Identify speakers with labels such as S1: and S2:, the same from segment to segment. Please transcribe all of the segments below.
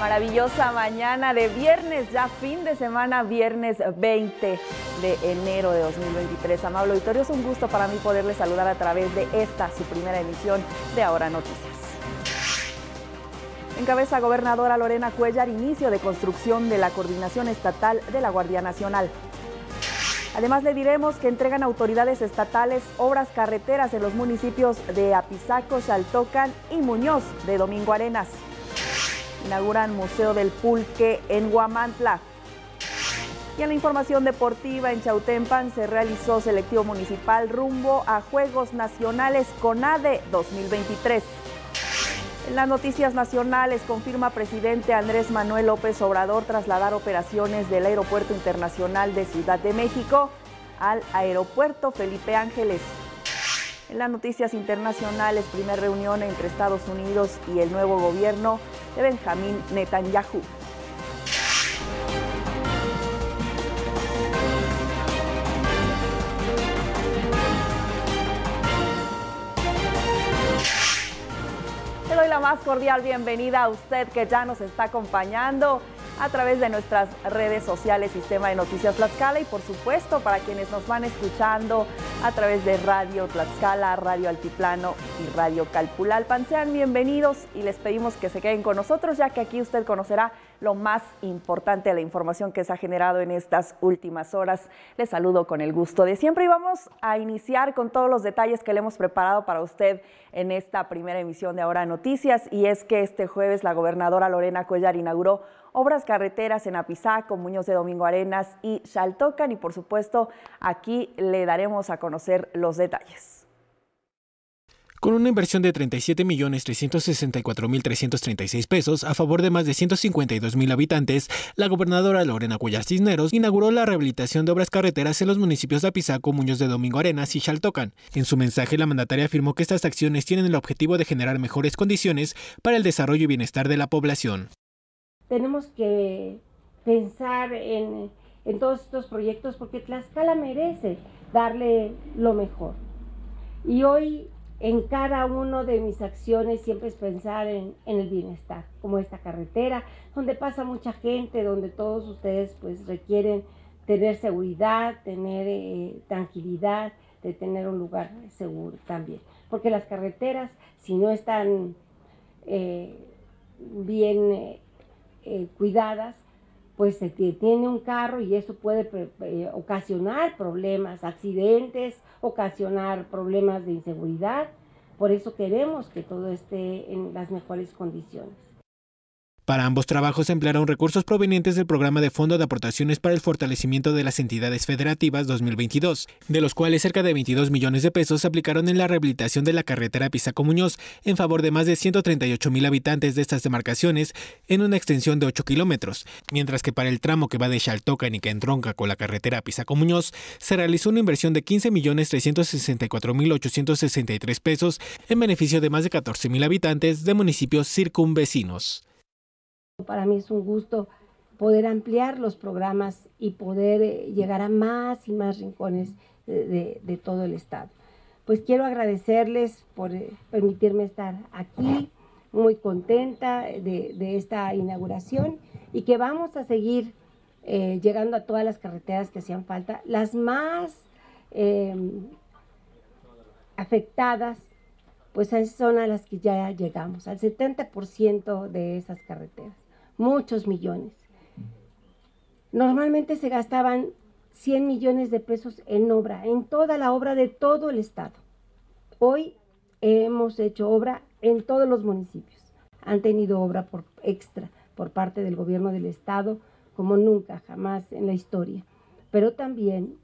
S1: Maravillosa mañana de viernes, ya fin de semana, viernes 20 de enero de 2023. Amable auditorio, es un gusto para mí poderle saludar a través de esta, su primera emisión de Ahora Noticias. en cabeza gobernadora Lorena Cuellar inicio de construcción de la coordinación estatal de la Guardia Nacional. Además le diremos que entregan autoridades estatales obras carreteras en los municipios de Apizaco, Chaltocan y Muñoz de Domingo Arenas inauguran Museo del Pulque en Huamantla. Y en la información deportiva en Chautempan se realizó selectivo municipal rumbo a Juegos Nacionales CONADE 2023. En las noticias nacionales confirma presidente Andrés Manuel López Obrador trasladar operaciones del Aeropuerto Internacional de Ciudad de México al Aeropuerto Felipe Ángeles. En las noticias internacionales, primera reunión entre Estados Unidos y el nuevo gobierno de Benjamín Netanyahu. Le doy la más cordial bienvenida a usted que ya nos está acompañando a través de nuestras redes sociales Sistema de Noticias Tlaxcala y por supuesto para quienes nos van escuchando a través de Radio Tlaxcala, Radio Altiplano y Radio Calpulalpan. Sean bienvenidos y les pedimos que se queden con nosotros ya que aquí usted conocerá lo más importante de la información que se ha generado en estas últimas horas. Les saludo con el gusto de siempre y vamos a iniciar con todos los detalles que le hemos preparado para usted en esta primera emisión de Ahora Noticias y es que este jueves la gobernadora Lorena Cuellar inauguró obras carreteras en Apizaco, Muñoz de Domingo Arenas y Chaltocan. y por supuesto aquí le daremos a conocer los detalles.
S2: Con una inversión de 37.364.336 pesos a favor de más de 152.000 habitantes, la gobernadora Lorena Cuellar Cisneros inauguró la rehabilitación de obras carreteras en los municipios de Apizaco, Muñoz de Domingo Arenas y Chaltocan. En su mensaje, la mandataria afirmó que estas acciones tienen el objetivo de generar mejores condiciones para el desarrollo y bienestar de
S3: la población tenemos que pensar en, todos estos proyectos porque Tlaxcala merece darle lo mejor. Y hoy en cada una de mis acciones siempre es pensar en, el bienestar, como esta carretera, donde pasa mucha gente, donde todos ustedes pues requieren tener seguridad, tener eh, tranquilidad, de tener un lugar seguro también. Porque las carreteras, si no están eh, bien eh, eh, cuidadas, pues se tiene un carro y eso puede eh, ocasionar problemas, accidentes, ocasionar problemas de inseguridad. Por eso queremos que todo esté en las mejores condiciones.
S2: Para ambos trabajos se emplearon recursos provenientes del Programa de Fondo de Aportaciones para el Fortalecimiento de las Entidades Federativas 2022, de los cuales cerca de 22 millones de pesos se aplicaron en la rehabilitación de la carretera pisa muñoz en favor de más de 138 mil habitantes de estas demarcaciones en una extensión de 8 kilómetros, mientras que para el tramo que va de Xaltocan y que entronca con la carretera pisa muñoz se realizó una inversión de 15 millones 364 mil 863 pesos en beneficio de más de 14.000 mil habitantes de municipios circunvecinos.
S3: Para mí es un gusto poder ampliar los programas y poder eh, llegar a más y más rincones de, todo el estado. Pues quiero agradecerles por eh, permitirme estar aquí, muy contenta eh, de, esta inauguración y que vamos a seguir llegando a todas las carreteras que hacían falta, las más em, afectadas, pues son a las que ya llegamos, al 70% de esas carreteras muchos millones. Normalmente se gastaban 100 millones de pesos en obra, en toda la obra de todo el estado. Hoy hemos hecho obra en todos los municipios. Han tenido obra por extra por parte del gobierno del estado como nunca jamás en la historia. Pero también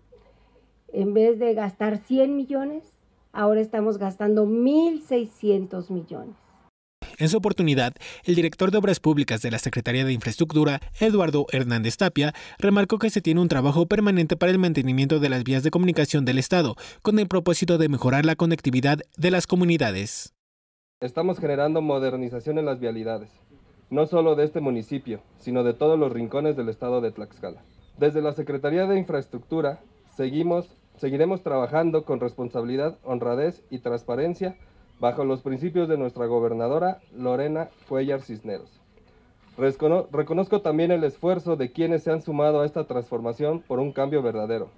S3: en vez de gastar 100 millones, ahora estamos gastando 1.600 millones.
S2: En su oportunidad, el director de Obras Públicas de la Secretaría de Infraestructura, Eduardo Hernández Tapia, remarcó que se tiene un trabajo permanente para el mantenimiento de las vías de comunicación del Estado, con el propósito de mejorar la conectividad de las comunidades.
S4: Estamos generando modernización en las vialidades, no solo de este municipio, sino de todos los rincones del Estado de Tlaxcala. Desde la Secretaría de Infraestructura, seguimos, seguiremos trabajando con responsabilidad, honradez y transparencia bajo los principios de nuestra gobernadora Lorena Cuellar Cisneros. reconozco también el esfuerzo de quienes se han sumado a esta transformación por un cambio verdadero.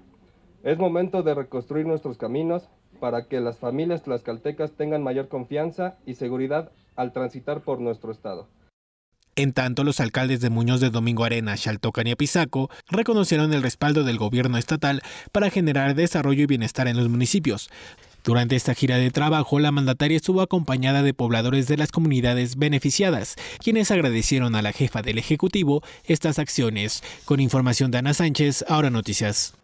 S4: Es momento de reconstruir nuestros caminos para que las familias tlaxcaltecas tengan mayor confianza y seguridad al transitar por nuestro estado.
S2: En tanto, los alcaldes de Muñoz de Domingo Arena, Xaltocan y Apizaco reconocieron el respaldo del gobierno estatal para generar desarrollo y bienestar en los municipios. Durante esta gira de trabajo, la mandataria estuvo acompañada de pobladores de las comunidades beneficiadas, quienes agradecieron a la jefa del Ejecutivo estas acciones. Con información de Ana Sánchez, ahora noticias.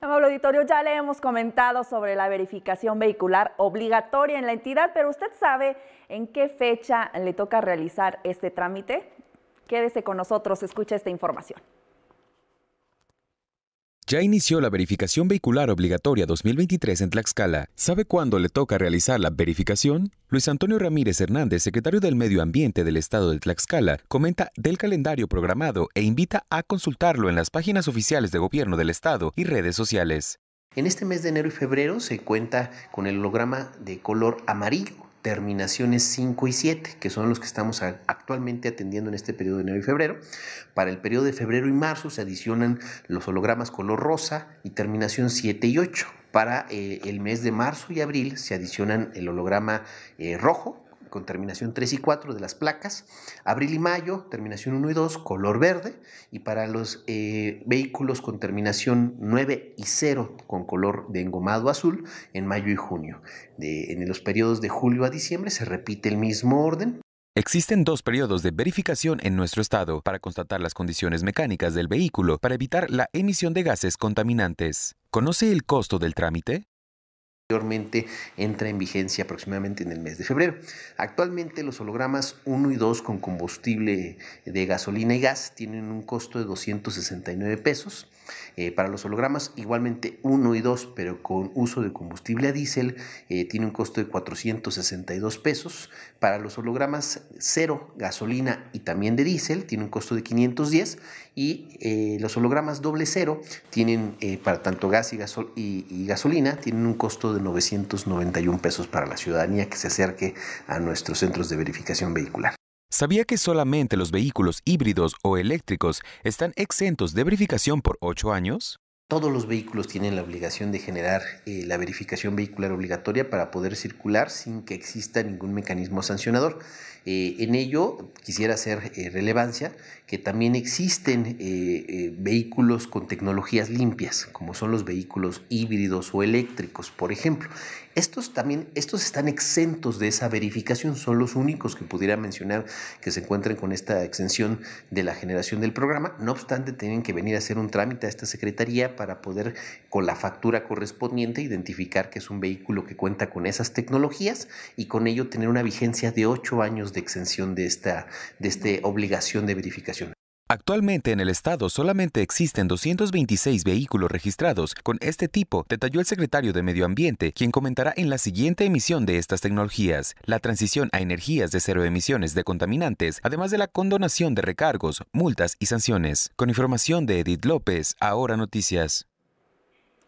S1: Amable auditorio, ya le hemos comentado sobre la verificación vehicular obligatoria en la entidad, pero usted sabe en qué fecha le toca realizar este trámite. Quédese con nosotros, escucha esta información.
S4: Ya inició la verificación vehicular obligatoria 2023 en Tlaxcala. ¿Sabe cuándo le toca realizar la verificación? Luis Antonio Ramírez Hernández, secretario del Medio Ambiente del Estado de Tlaxcala, comenta del calendario programado e invita a consultarlo en las páginas oficiales de
S5: gobierno del Estado y redes sociales. En este mes de enero y febrero se cuenta con el holograma de color amarillo terminaciones 5 y 7, que son los que estamos actualmente atendiendo en este periodo de enero y febrero. Para el periodo de febrero y marzo se adicionan los hologramas color rosa y terminación 7 y 8. Para eh, el mes de marzo y abril se adicionan el holograma eh, rojo con terminación 3 y 4 de las placas, abril y mayo, terminación 1 y 2, color verde, y para los eh, vehículos con terminación 9 y 0, con color de engomado azul, en mayo y junio. en los periodos de julio a diciembre se repite el mismo orden, Existen dos periodos
S4: de verificación en nuestro estado para constatar las condiciones mecánicas del vehículo para evitar la emisión
S5: de gases contaminantes. ¿Conoce el costo del trámite? posteriormente entra en vigencia aproximadamente en el mes de febrero. Actualmente los hologramas 1 y 2 con combustible de gasolina y gas tienen un costo de 269 pesos eh, para los hologramas, igualmente 1 y 2, pero con uso de combustible a diésel, eh, tiene un costo de 462 pesos. Para los hologramas 0, gasolina y también de diésel, tiene un costo de 510. Y eh, los hologramas doble cero tienen para tanto gas y, y gasolina, tienen un costo de 991 pesos para la ciudadanía que se acerque a nuestros centros de verificación vehicular. ¿Sabía
S4: que solamente los vehículos híbridos o eléctricos están exentos de verificación por ocho
S5: años? Todos los vehículos tienen la obligación de generar eh, la verificación vehicular obligatoria para poder circular sin que exista ningún mecanismo sancionador. Eh, en ello quisiera hacer eh, relevancia que también existen vehículos con tecnologías limpias, como son los vehículos híbridos o eléctricos, por ejemplo. Estos también, estos están exentos de esa verificación, son los únicos que pudiera mencionar que se encuentren con esta exención de la generación del programa. No obstante, tienen que venir a hacer un trámite a esta secretaría para poder, con la factura correspondiente, identificar que es un vehículo que cuenta con esas tecnologías y con ello tener una vigencia de ocho años de exención de esta, de esta obligación de verificación.
S4: Actualmente en el estado solamente existen 226 vehículos registrados con este tipo, detalló el secretario de Medio Ambiente, quien comentará en la siguiente emisión de estas tecnologías, la transición a energías de cero emisiones de contaminantes, además de la condonación de recargos, multas y sanciones. Con información de Edith López, Ahora Noticias.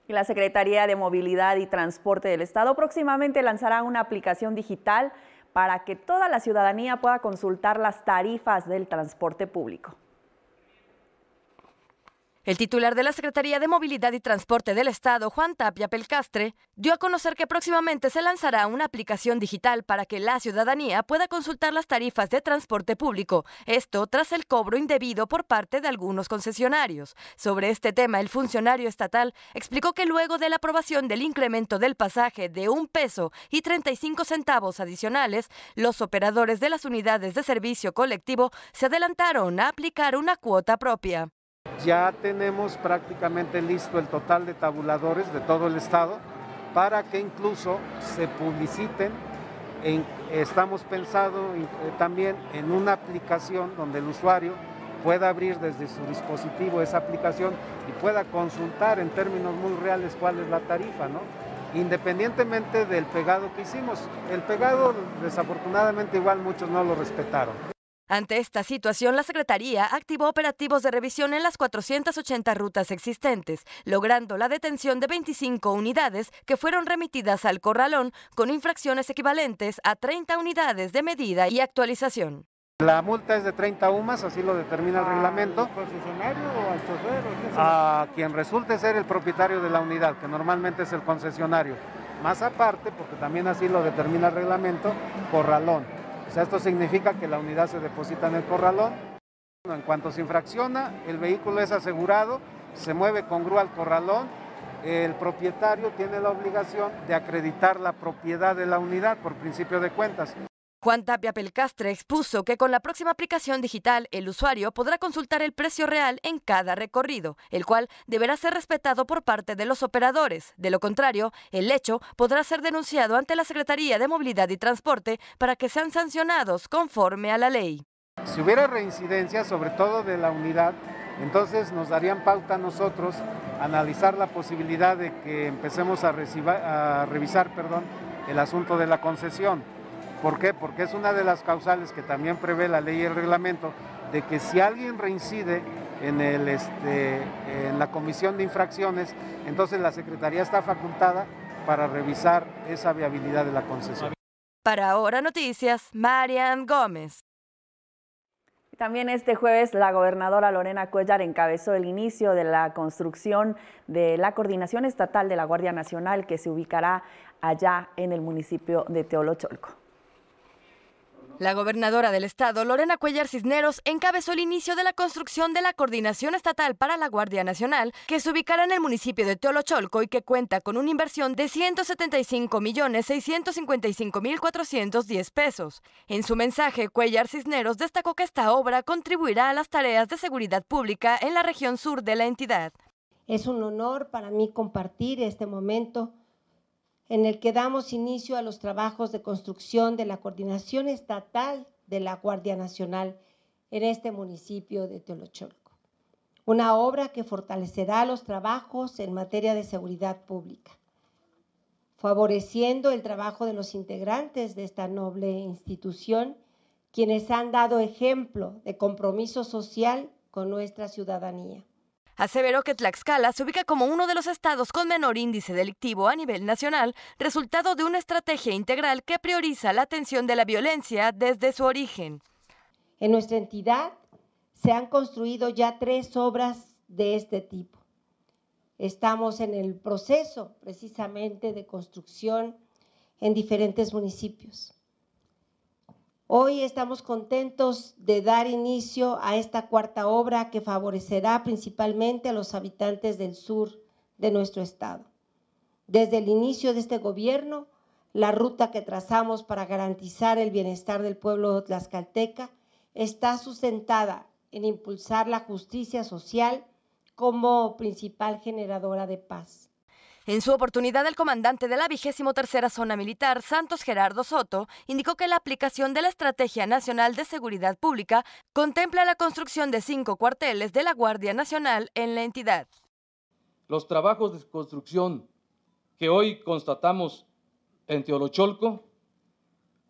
S1: La Secretaría de Movilidad y Transporte del Estado próximamente lanzará una aplicación digital para que toda la ciudadanía pueda consultar las tarifas del transporte público. El titular de la
S6: Secretaría de Movilidad y Transporte del Estado, Juan Tapia Pelcastre, dio a conocer que próximamente se lanzará una aplicación digital para que la ciudadanía pueda consultar las tarifas de transporte público, esto tras el cobro indebido por parte de algunos concesionarios. Sobre este tema, el funcionario estatal explicó que luego de la aprobación del incremento del pasaje de un peso y 35 centavos adicionales, los operadores de las unidades de servicio colectivo se adelantaron a aplicar una cuota propia
S7: ya tenemos prácticamente listo el total de tabuladores de todo el estado para que incluso se publiciten. estamos pensando eh, también en una aplicación donde el usuario pueda abrir desde su dispositivo esa aplicación y pueda consultar en términos muy reales cuál es la tarifa, ¿no? Independientemente del pegado que hicimos. El pegado, desafortunadamente, igual muchos no lo respetaron.
S6: Ante esta situación, la Secretaría activó operativos de revisión en las 480 rutas existentes, logrando la detención de 25 unidades que fueron remitidas al corralón con infracciones equivalentes a 30 unidades de medida y actualización.
S7: La multa es de 30 UMAS, así lo determina el reglamento. concesionario o al A quien resulte ser el propietario de la unidad, que normalmente es el concesionario. Más aparte, porque también así lo determina el reglamento, corralón o sea, esto significa que la unidad se deposita en el corralón. En cuanto se infracciona, el vehículo es asegurado, se mueve con grúa al corralón. El propietario tiene la obligación de acreditar la propiedad de la unidad por principio de cuentas.
S6: Juan Tapia Pelcastre expuso que con la próxima aplicación digital el usuario podrá consultar el precio real en cada recorrido, el cual deberá ser respetado por parte de los operadores. De lo contrario, el hecho podrá ser denunciado ante la Secretaría de Movilidad y Transporte para que sean sancionados conforme a la ley.
S7: Si hubiera reincidencia, sobre todo de la unidad, entonces nos darían pauta a nosotros analizar la posibilidad de que empecemos a, a revisar perdón, el asunto de la concesión. ¿Por qué? Porque es una de las causales que también prevé la ley y el reglamento de que si alguien reincide en, el, este, en la comisión de infracciones, entonces la Secretaría está facultada para revisar esa viabilidad
S6: de la concesión. Para Ahora Noticias, Marian Gómez.
S1: También este jueves la gobernadora Lorena Cuellar encabezó el inicio de la construcción de la Coordinación Estatal de la Guardia Nacional que se ubicará allá en el municipio de Teolocholco.
S6: La gobernadora del estado, Lorena Cuellar Cisneros, encabezó el inicio de la construcción de la Coordinación Estatal para la Guardia Nacional, que se ubicará en el municipio de Teolocholco y que cuenta con una inversión de 175.655.410 pesos. En su mensaje, Cuellar Cisneros destacó que esta obra contribuirá a las tareas de seguridad pública en la región sur de la entidad.
S3: Es un honor para mí compartir este momento en el que damos inicio a los trabajos de construcción de la coordinación estatal de la Guardia Nacional en este municipio de Teolocholco. Una obra que fortalecerá los trabajos en materia de seguridad pública, favoreciendo el trabajo de los integrantes de esta noble institución, quienes han dado ejemplo de compromiso social con nuestra ciudadanía.
S6: Aseveró que Tlaxcala se ubica como uno de los estados con menor índice delictivo a nivel nacional, resultado de una estrategia integral que prioriza la atención de la violencia desde su origen.
S3: En nuestra entidad se han construido ya tres obras de este tipo. Estamos en el proceso precisamente de construcción en diferentes municipios. Hoy estamos contentos de dar inicio a esta cuarta obra que favorecerá principalmente a los habitantes del sur de nuestro estado. Desde el inicio de este gobierno, la ruta que trazamos para garantizar el bienestar del pueblo tlaxcalteca está sustentada en impulsar la justicia social como principal generadora de paz. En su oportunidad, el comandante de la vigésimo tercera zona militar,
S6: Santos Gerardo Soto, indicó que la aplicación de la Estrategia Nacional de Seguridad Pública contempla la construcción de cinco cuarteles de la Guardia Nacional en la entidad.
S4: Los trabajos de construcción que hoy constatamos en Teolocholco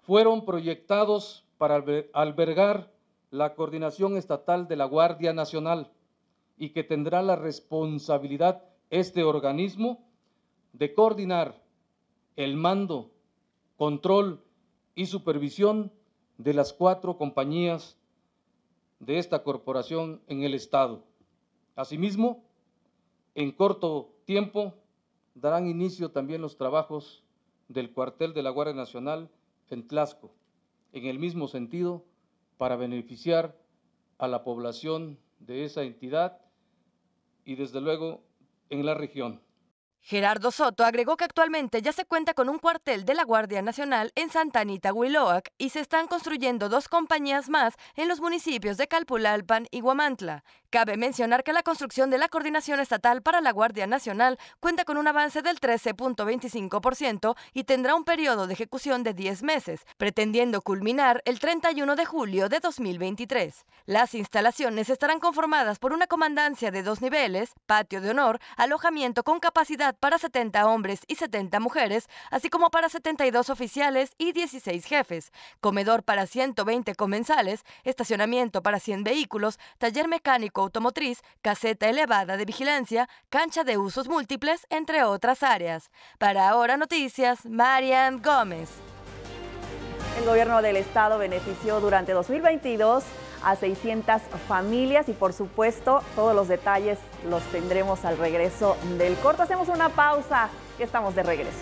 S4: fueron proyectados para albergar la coordinación estatal de la Guardia Nacional y que tendrá la responsabilidad este organismo de coordinar el mando, control y supervisión de las cuatro compañías de esta corporación en el Estado. Asimismo, en corto tiempo darán inicio también los trabajos del cuartel de la Guardia Nacional en Tlasco, en el mismo sentido, para beneficiar a la población de esa entidad y desde luego en la región.
S6: Gerardo Soto agregó que actualmente ya se cuenta con un cuartel de la Guardia Nacional en Santa Anita, Huiloac, y se están construyendo dos compañías más en los municipios de Calpulalpan y Guamantla. Cabe mencionar que la construcción de la Coordinación Estatal para la Guardia Nacional cuenta con un avance del 13.25% y tendrá un periodo de ejecución de 10 meses, pretendiendo culminar el 31 de julio de 2023. Las instalaciones estarán conformadas por una comandancia de dos niveles, patio de honor, alojamiento con capacidad para 70 hombres y 70 mujeres, así como para 72 oficiales y 16 jefes, comedor para 120 comensales, estacionamiento para 100 vehículos, taller mecánico automotriz, caseta elevada de vigilancia, cancha de usos múltiples, entre otras áreas. Para ahora noticias, Marian Gómez.
S1: El gobierno del estado benefició durante 2022 a 600 familias y por supuesto todos los detalles los tendremos al regreso del corto. Hacemos una pausa, que estamos de regreso.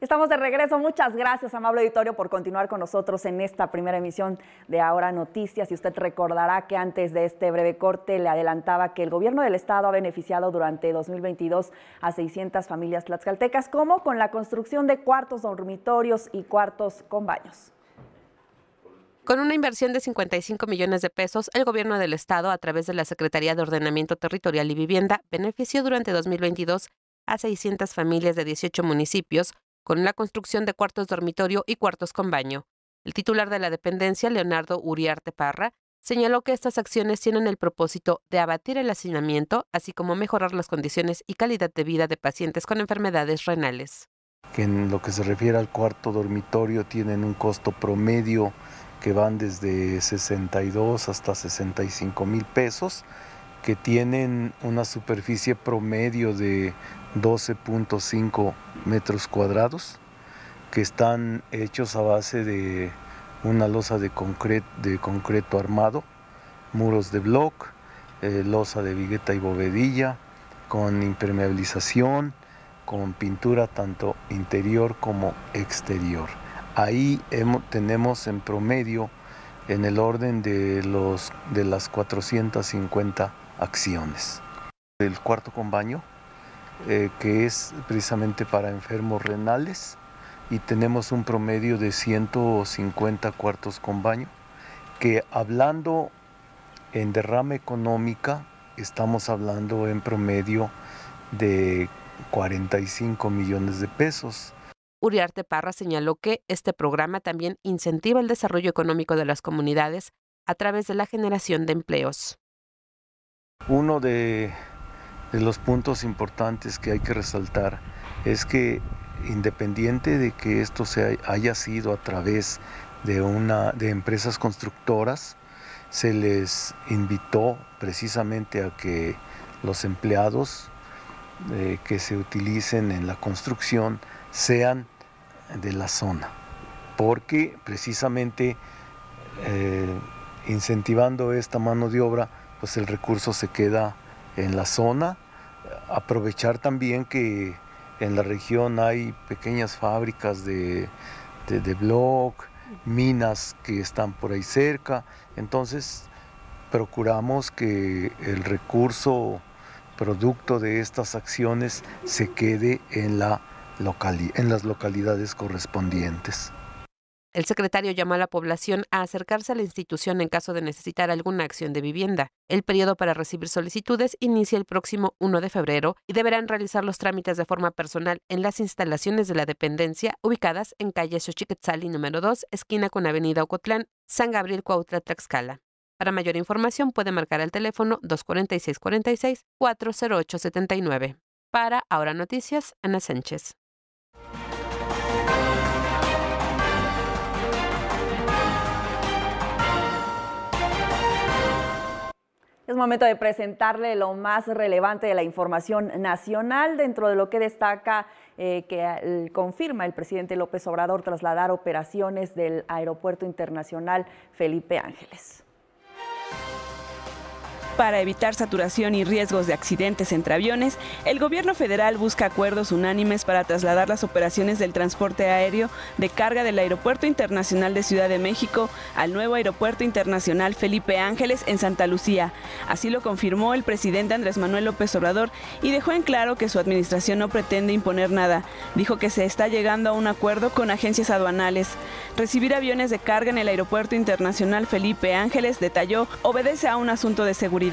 S1: Estamos de regreso. Muchas gracias, amable auditorio, por continuar con nosotros en esta primera emisión de Ahora Noticias. Y usted recordará que antes de este breve corte le adelantaba que el gobierno del estado ha beneficiado durante 2022 a 600 familias tlaxcaltecas, como con la construcción de cuartos dormitorios y cuartos con baños.
S8: Con una inversión de 55 millones de pesos, el gobierno del estado, a través de la Secretaría de Ordenamiento Territorial y Vivienda, benefició durante 2022 a 600 familias de 18 municipios con la construcción de cuartos dormitorio y cuartos con baño. El titular de la dependencia, Leonardo Uriarte Parra, señaló que estas acciones tienen el propósito de abatir el hacinamiento, así como mejorar las condiciones y calidad de vida de pacientes con enfermedades renales.
S9: en lo que se refiere al cuarto dormitorio tienen un costo promedio que van desde 62 hasta 65 mil pesos que tienen una superficie promedio de 12.5 metros cuadrados, que están hechos a base de una losa de, de concreto armado, muros de bloc, eh, losa de vigueta y bovedilla, con impermeabilización, con pintura tanto interior como exterior. Ahí tenemos en promedio en el orden de, los, de las 450 acciones. El cuarto con baño, eh, que es precisamente para enfermos renales, y tenemos un promedio de 150 cuartos con baño, que hablando en derrama económica, estamos hablando en promedio de 45 millones de pesos.
S8: Uriarte Parra señaló que este programa también incentiva el desarrollo económico de las comunidades a través de la generación de empleos.
S9: Uno de, los puntos importantes que hay que resaltar es que independiente de que esto haya sido a través de, una, de empresas constructoras, se les invitó precisamente a que los empleados eh, que se utilicen en la construcción sean de la zona, porque precisamente eh, incentivando esta mano de obra, pues el recurso se queda en la zona. Aprovechar también que en la región hay pequeñas fábricas de, de, minas que están por ahí cerca, entonces procuramos que el recurso producto de estas acciones se quede en, en las localidades correspondientes.
S8: El secretario llama a la población a acercarse a la institución en caso de necesitar alguna acción de vivienda. El periodo para recibir solicitudes inicia el próximo 1 de febrero y deberán realizar los trámites de forma personal en las instalaciones de la dependencia ubicadas en calle y número 2, esquina con Avenida Ocotlán, San Gabriel Cuautla, Tlaxcala. Para mayor información puede marcar al teléfono 246 46 408 Para Ahora Noticias, Ana Sánchez.
S1: Es momento de presentarle lo más relevante de la información nacional dentro de lo que destaca eh, que confirma el presidente López Obrador trasladar operaciones del Aeropuerto Internacional Felipe Ángeles. Para evitar saturación y riesgos de accidentes entre aviones, el gobierno federal busca acuerdos unánimes para trasladar las operaciones del transporte aéreo de carga del Aeropuerto Internacional de Ciudad de México al nuevo Aeropuerto Internacional Felipe Ángeles en Santa Lucía. Así lo confirmó el presidente Andrés Manuel López Obrador y dejó en claro que su administración no pretende imponer nada. Dijo que se está llegando a un acuerdo con agencias aduanales. Recibir aviones de carga en el Aeropuerto Internacional Felipe Ángeles, detalló, obedece a un asunto de seguridad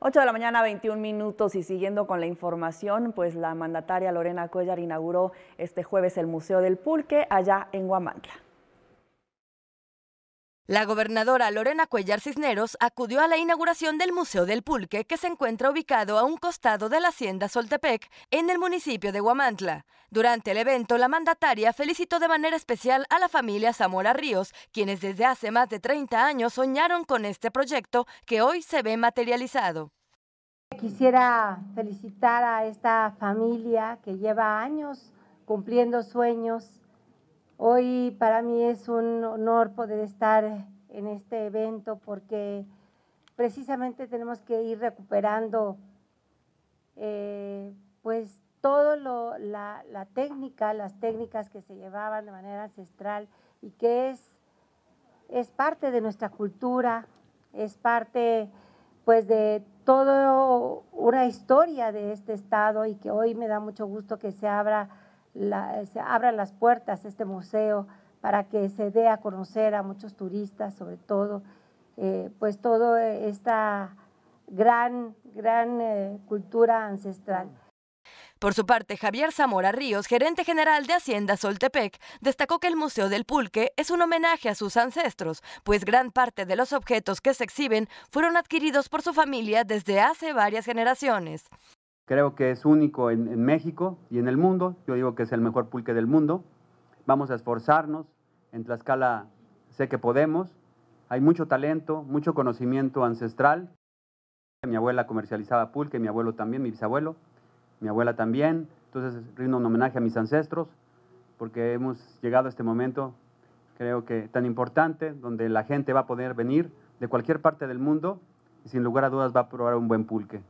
S1: 8 de la mañana, 21 minutos y siguiendo con la información, pues la mandataria Lorena Cuellar inauguró este jueves el Museo del Pulque allá en Guamantla.
S6: La gobernadora Lorena Cuellar Cisneros acudió a la inauguración del Museo del Pulque, que se encuentra ubicado a un costado de la Hacienda Soltepec, en el municipio de Huamantla. Durante el evento, la mandataria felicitó de manera especial a la familia Zamora Ríos, quienes desde hace más de 30 años soñaron con este proyecto que hoy se ve materializado.
S3: Quisiera felicitar a esta familia que lleva años cumpliendo sueños Hoy para mí es un honor poder estar en este evento porque precisamente tenemos que ir recuperando eh, pues todo la, técnica, las técnicas que se llevaban de manera ancestral y que es, es parte de nuestra cultura, es parte pues de toda una historia de este estado y que hoy me da mucho gusto que se abra eh, se abran las puertas este museo para que se dé a conocer a muchos turistas, sobre todo, eh, pues toda esta gran, gran eh, cultura ancestral.
S6: Por su parte, Javier Zamora Ríos, gerente general de Hacienda Soltepec, destacó que el Museo del Pulque es un homenaje a sus ancestros, pues gran parte de los objetos que se exhiben fueron adquiridos por su familia desde hace varias generaciones.
S4: Creo que es único en, México y en el mundo. Yo digo que es el mejor pulque del mundo. Vamos a esforzarnos. En Tlaxcala sé que podemos. Hay mucho talento, mucho conocimiento ancestral. Mi abuela comercializaba pulque, mi abuelo también, mi bisabuelo, mi abuela también. Entonces rindo un homenaje a mis ancestros porque hemos llegado a este momento, creo que tan importante, donde la gente va a poder venir de cualquier parte del mundo y sin lugar a dudas va a probar un buen pulque.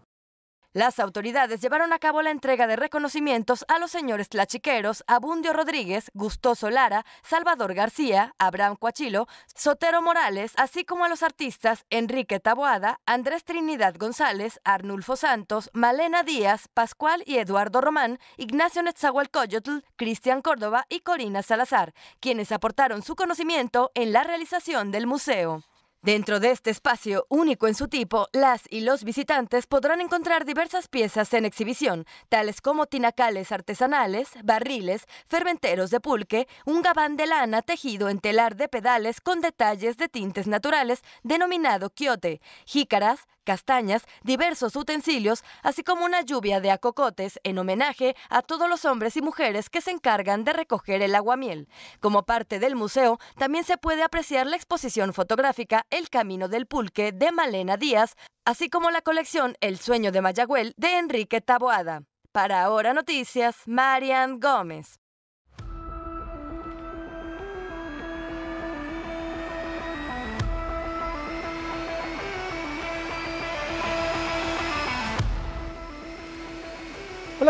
S6: Las autoridades llevaron a cabo la entrega de reconocimientos a los señores tlachiqueros Abundio Rodríguez, Gustoso Lara, Salvador García, Abraham Coachilo, Sotero Morales, así como a los artistas Enrique Taboada, Andrés Trinidad González, Arnulfo Santos, Malena Díaz, Pascual y Eduardo Román, Ignacio Netzahualcoyotl, Cristian Córdoba y Corina Salazar, quienes aportaron su conocimiento en la realización del museo. Dentro de este espacio, único en su tipo, las y los visitantes podrán encontrar diversas piezas en exhibición, tales como tinacales artesanales, barriles, fermenteros de pulque, un gabán de lana tejido en telar de pedales con detalles de tintes naturales denominado quiote, jícaras, castañas, diversos utensilios, así como una lluvia de acocotes en homenaje a todos los hombres y mujeres que se encargan de recoger el aguamiel. Como parte del museo, también se puede apreciar la exposición fotográfica El Camino del Pulque de Malena Díaz, así como la colección El Sueño de Mayagüel de Enrique Taboada. Para Ahora Noticias, Marian Gómez.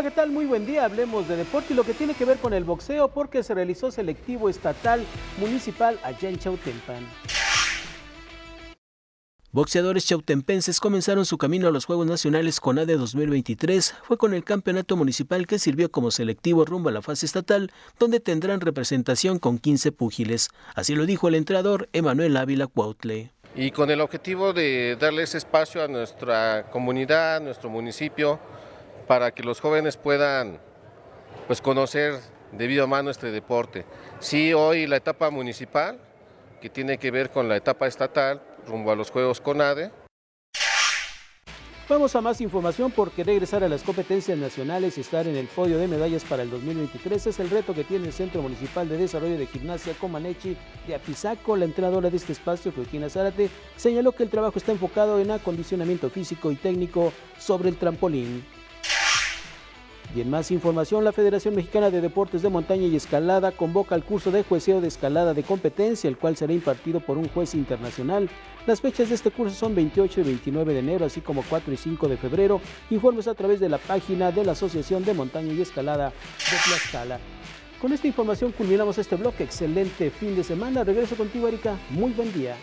S10: ¿qué tal? Muy buen día. Hablemos de deporte y lo que tiene que ver con el boxeo porque se realizó selectivo estatal municipal allá en Chautempan. Boxeadores chautempenses comenzaron su camino a los Juegos Nacionales con ADE 2023. Fue con el campeonato municipal que sirvió como selectivo rumbo a la fase estatal, donde tendrán representación con 15 púgiles. Así lo dijo el entrenador Emanuel Ávila Cuautle.
S5: Y con el objetivo de darle ese espacio a nuestra comunidad, nuestro municipio, para que los jóvenes puedan pues, conocer de a mano este deporte. Sí, hoy la etapa municipal, que tiene que ver con la etapa estatal, rumbo a los Juegos CONADE.
S10: Vamos a más información porque regresar a las competencias nacionales y estar en el podio de medallas para el 2023 es el reto que tiene el Centro Municipal de Desarrollo de Gimnasia Comanechi de Apizaco. La entrenadora de este espacio, Georgina Zárate, señaló que el trabajo está enfocado en acondicionamiento físico y técnico sobre el trampolín. Y en más información, la Federación Mexicana de Deportes de Montaña y Escalada convoca el curso de jueceo de escalada de competencia, el cual será impartido por un juez internacional. Las fechas de este curso son 28 y 29 de enero, así como 4 y 5 de febrero. Informes a través de la página de la Asociación de Montaña y Escalada de Tlaxcala. Con esta información culminamos este bloque. Excelente fin de semana. Regreso contigo, Erika. Muy buen día.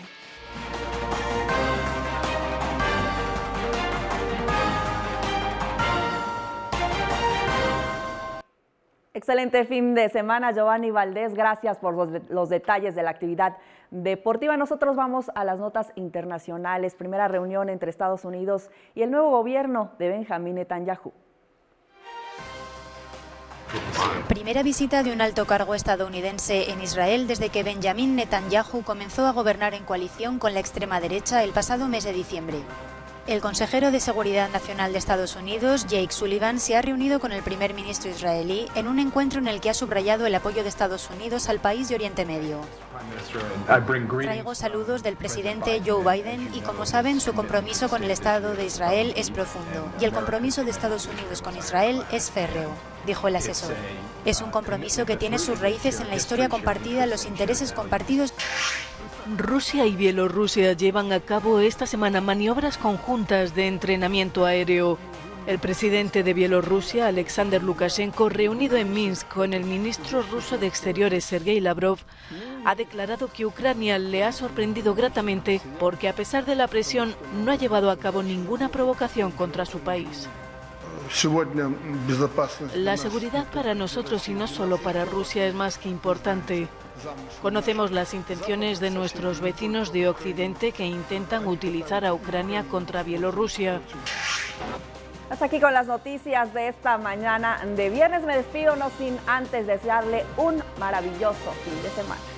S1: Excelente fin de semana, Giovanni Valdés. Gracias por los, detalles de la actividad deportiva. Nosotros vamos a las notas internacionales. Primera reunión entre Estados Unidos y el nuevo gobierno de Benjamín Netanyahu.
S3: Primera visita de un alto cargo estadounidense en Israel desde que Benjamín Netanyahu comenzó a gobernar en coalición con la extrema derecha el pasado mes de diciembre. El consejero de Seguridad Nacional de Estados Unidos, Jake Sullivan, se ha reunido con el primer ministro israelí en un encuentro en el que ha subrayado el apoyo de Estados Unidos al país de Oriente Medio. Traigo saludos del presidente Joe Biden y, como saben, su compromiso con el Estado de Israel es profundo y el compromiso de Estados Unidos con Israel es férreo, dijo el asesor. Es un compromiso que tiene sus raíces en la historia compartida, los intereses compartidos.
S1: Rusia y Bielorrusia llevan a cabo esta semana maniobras conjuntas de entrenamiento aéreo. El presidente de Bielorrusia, Alexander Lukashenko, reunido en Minsk con el ministro ruso de Exteriores, Sergei Lavrov, ha declarado que Ucrania le ha sorprendido gratamente porque, a pesar de la presión, no ha llevado a cabo ninguna provocación contra su país. La seguridad para nosotros y no solo para Rusia es más que importante. Conocemos las intenciones de nuestros vecinos de Occidente que intentan utilizar a Ucrania contra Bielorrusia. Hasta aquí con las noticias de esta mañana de viernes. Me despido no sin antes desearle un maravilloso fin de semana.